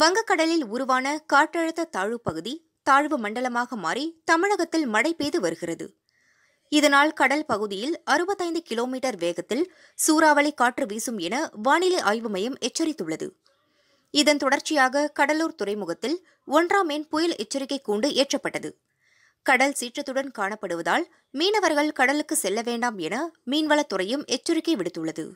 வங்கக்கடலில் உருவான காற்றழுத்த தாழ்வு பகுதி தாழ்வு மண்டலமாக மாறி தமிழகத்தில் மழை பெய்து வருகிறது இதனால் கடல் பகுதியில் அறுபத்தைந்து கிலோமீட்டர் வேகத்தில் சூறாவளி காற்று வீசும் என வானிலை ஆய்வு மையம் எச்சரித்துள்ளது இதன் தொடர்ச்சியாக கடலூர் துறைமுகத்தில் ஒன்றாம் எண் புயல் எச்சரிக்கை கூண்டு ஏற்றப்பட்டது கடல் சீற்றத்துடன் காணப்படுவதால் மீனவர்கள் கடலுக்கு செல்ல வேண்டாம் என மீன்வளத்துறையும் எச்சரிக்கை விடுத்துள்ளது